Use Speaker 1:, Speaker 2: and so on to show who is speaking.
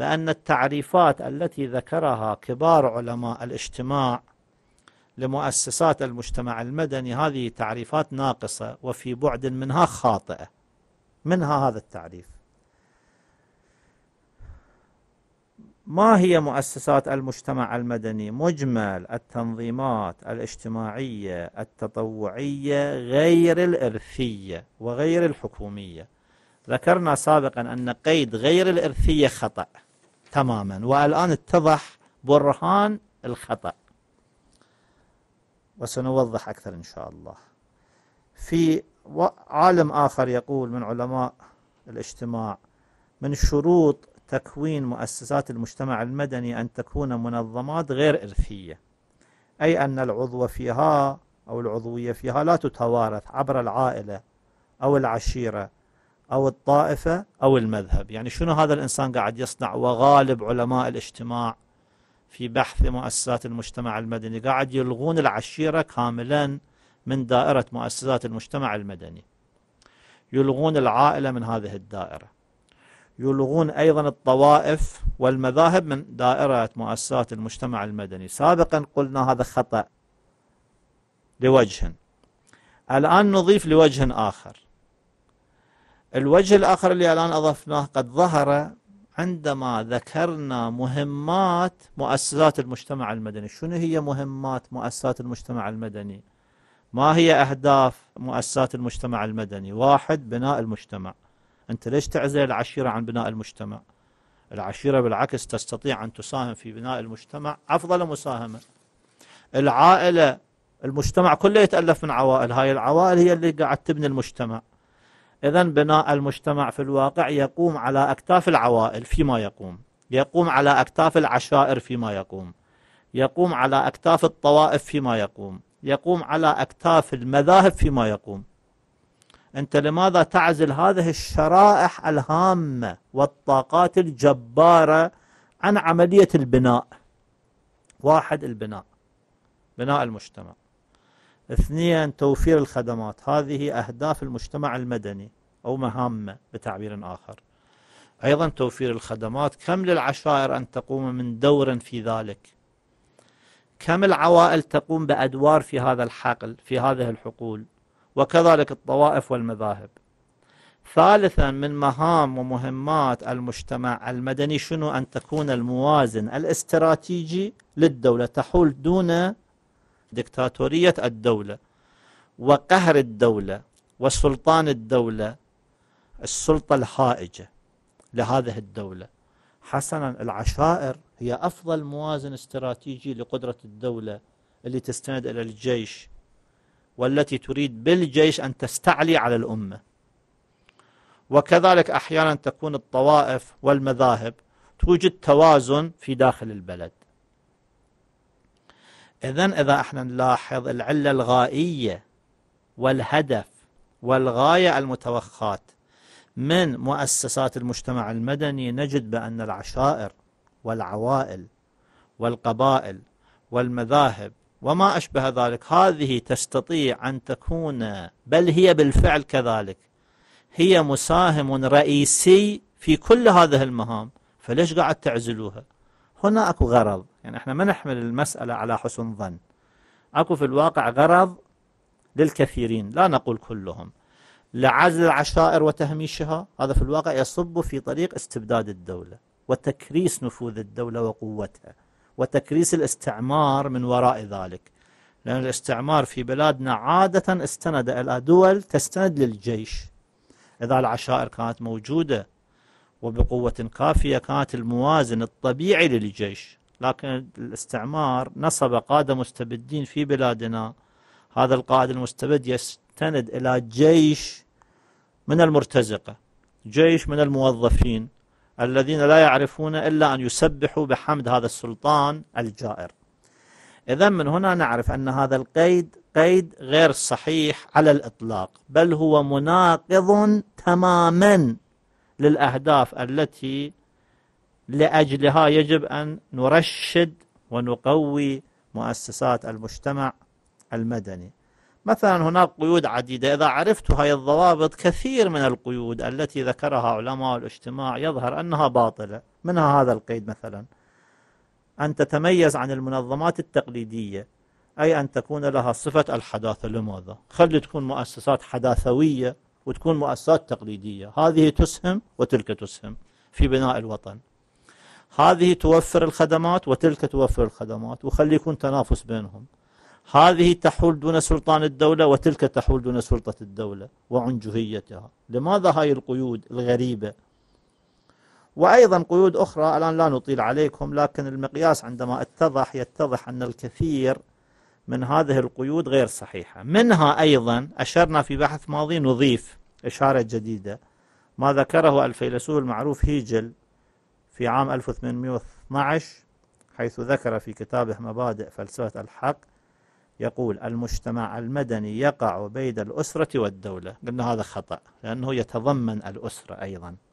Speaker 1: بأن التعريفات التي ذكرها كبار علماء الاجتماع لمؤسسات المجتمع المدني هذه تعريفات ناقصة وفي بعد منها خاطئة منها هذا التعريف ما هي مؤسسات المجتمع المدني مجمل التنظيمات الاجتماعية التطوعية غير الإرثية وغير الحكومية ذكرنا سابقا أن قيد غير الإرثية خطأ تماما والآن اتضح برهان الخطأ وسنوضح أكثر إن شاء الله في عالم آخر يقول من علماء الاجتماع من شروط تكوين مؤسسات المجتمع المدني أن تكون منظمات غير إرثية أي أن العضو فيها أو العضوية فيها لا تتوارث عبر العائلة أو العشيرة أو الطائفة أو المذهب يعني شنو هذا الإنسان قاعد يصنع وغالب علماء الاجتماع في بحث مؤسسات المجتمع المدني قاعد يلغون العشيرة كاملا من دائرة مؤسسات المجتمع المدني يلغون العائلة من هذه الدائرة يلغون أيضا الطوائف والمذاهب من دائرة مؤسسات المجتمع المدني سابقا قلنا هذا خطأ لوجه الآن نضيف لوجه آخر الوجه الآخر اللي الآن أضفناه قد ظهر عندما ذكرنا مهمات مؤسسات المجتمع المدني شنو هي مهمات مؤسسات المجتمع المدني ما هي أهداف مؤسسات المجتمع المدني واحد بناء المجتمع أنت ليش تعزل العشيرة عن بناء المجتمع العشيرة بالعكس تستطيع أن تساهم في بناء المجتمع أفضل مساهمة العائلة المجتمع كله يتألف من عوائل هاي العوائل هي اللي قاعد تبني المجتمع إذا بناء المجتمع في الواقع يقوم على أكتاف العوائل فيما يقوم يقوم على أكتاف العشائر فيما يقوم يقوم على أكتاف الطوائف فيما يقوم يقوم على أكتاف المذاهب فيما يقوم أنت لماذا تعزل هذه الشرائح الهامة والطاقات الجبارة عن عملية البناء واحد البناء بناء المجتمع اثنين توفير الخدمات هذه أهداف المجتمع المدني أو مهامة بتعبير آخر أيضا توفير الخدمات كم للعشائر أن تقوم من دور في ذلك كم العوائل تقوم بأدوار في هذا الحقل في هذه الحقول وكذلك الطوائف والمذاهب ثالثا من مهام ومهمات المجتمع المدني شنو أن تكون الموازن الاستراتيجي للدولة تحول دون دكتاتورية الدولة وقهر الدولة وسلطان الدولة السلطة الحائجة لهذه الدولة حسنا العشائر هي أفضل موازن استراتيجي لقدرة الدولة اللي تستند إلى الجيش والتي تريد بالجيش أن تستعلي على الأمة وكذلك أحيانا تكون الطوائف والمذاهب توجد توازن في داخل البلد إذا إذا احنا نلاحظ العلة الغائية والهدف والغاية المتوخاة من مؤسسات المجتمع المدني نجد بأن العشائر والعوائل والقبائل والمذاهب وما أشبه ذلك هذه تستطيع أن تكون بل هي بالفعل كذلك هي مساهم رئيسي في كل هذه المهام فليش قاعد تعزلوها هنا اكو غرض يعني احنا ما نحمل المسألة على حسن ظن اكو في الواقع غرض للكثيرين لا نقول كلهم لعزل العشائر وتهميشها هذا في الواقع يصب في طريق استبداد الدولة وتكريس نفوذ الدولة وقوتها وتكريس الاستعمار من وراء ذلك لأن الاستعمار في بلادنا عادة استند إلى دول تستند للجيش إذا العشائر كانت موجودة وبقوة كافية كانت الموازن الطبيعي للجيش لكن الاستعمار نصب قادة مستبدين في بلادنا هذا القائد المستبد يستند إلى جيش من المرتزقة جيش من الموظفين الذين لا يعرفون إلا أن يسبحوا بحمد هذا السلطان الجائر إذا من هنا نعرف أن هذا القيد قيد غير صحيح على الإطلاق بل هو مناقض تماما للأهداف التي لأجلها يجب أن نرشد ونقوي مؤسسات المجتمع المدني مثلا هناك قيود عديدة إذا عرفت هذه الضوابط كثير من القيود التي ذكرها علماء الاجتماع يظهر أنها باطلة منها هذا القيد مثلا أن تتميز عن المنظمات التقليدية أي أن تكون لها صفة الحداثة لماذا؟ خلي تكون مؤسسات حداثوية وتكون مؤسسات تقليدية هذه تسهم وتلك تسهم في بناء الوطن هذه توفر الخدمات وتلك توفر الخدمات وخلي يكون تنافس بينهم هذه تحول دون سلطان الدولة وتلك تحول دون سلطة الدولة وعنجهيتها لماذا هاي القيود الغريبة وأيضا قيود أخرى الآن لا نطيل عليكم لكن المقياس عندما اتضح يتضح أن الكثير من هذه القيود غير صحيحة منها أيضا أشرنا في بحث ماضي نضيف إشارة جديدة ما ذكره الفيلسوف المعروف هيجل في عام 1812 حيث ذكر في كتابه مبادئ فلسفة الحق يقول المجتمع المدني يقع بين الأسرة والدولة قلنا هذا خطأ لأنه يتضمن الأسرة أيضا